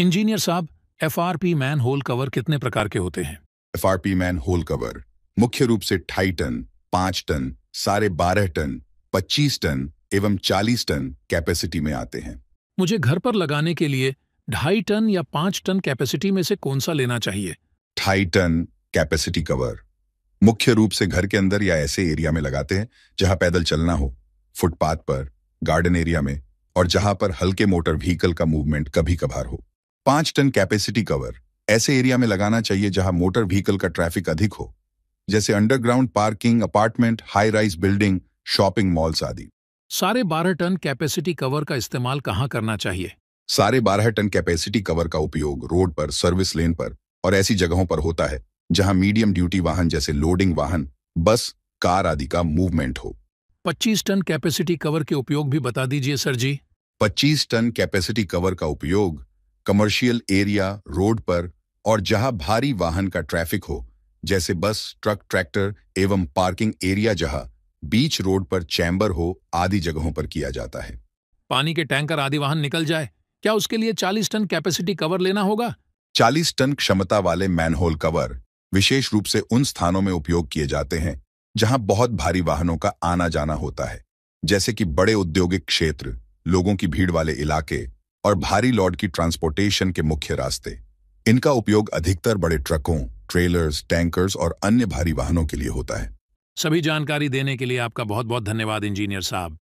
engineer साहब F R P manhole cover कितने प्रकार के होते हैं F R P manhole cover मुख्य रूप से ढाई टन पांच टन सारे बारह टन पच्चीस टन एवं चालीस टन कैपेसिटी में आते हैं मुझे घर पर लगाने के लिए ढाई टन या पांच टन कैपेसिटी में से कौन सा लेना चाहिए ढाई टन कैपेसिटी कवर मुख्य रूप से घर के अंदर या ऐसे एरिया में लगाते हैं जहां पैदल चलना हो फुटपाथ पर गार्डन एरिया में और जहां पर हल्के मोटर व्हीकल का मूवमेंट कभी कभार हो पांच टन कैपेसिटी कवर ऐसे एरिया में लगाना चाहिए जहां मोटर व्हीकल का ट्रैफिक अधिक हो जैसे underground parking apartment high rise building shopping malls आदि सारे बारह टन कैपेसिटी कवर का इस्तेमाल कहाँ करना चाहिए सारे बारह टन कैपेसिटी कवर का उपयोग रोड पर सर्विस लेन पर और ऐसी जगहों पर होता है जहां मीडियम ड्यूटी वाहन जैसे लोडिंग वाहन बस कार आदि का मूवमेंट हो 25 टन कैपेसिटी कवर के उपयोग भी बता दीजिए sir ji 25 ton capacity cover का उपयोग कमर्शियल एरिया रोड पर और जहां भारी वाहन का ट्रैफिक हो जैसे बस ट्रक ट्रैक्टर एवं पार्किंग एरिया जहां बीच रोड पर चैम्बर हो आदि जगहों पर किया जाता है पानी के टैंकर आदि वाहन निकल जाए क्या उसके लिए 40 टन कैपेसिटी कवर लेना होगा 40 टन क्षमता वाले मैनहोल कवर विशेष रूप से उन स्थानों में उपयोग किए जाते हैं जहां बहुत भारी वाहनों का आना जाना होता है जैसे कि बड़े औद्योगिक क्षेत्र लोगों की भीड़ वाले इलाके और भारी लॉड की ट्रांसपोर्टेशन के मुख्य रास्ते इनका उपयोग अधिकतर बड़े ट्रकों ट्रेलर्स टैंकर्स और अन्य भारी वाहनों के लिए होता है सभी जानकारी देने के लिए आपका बहुत बहुत धन्यवाद इंजीनियर साहब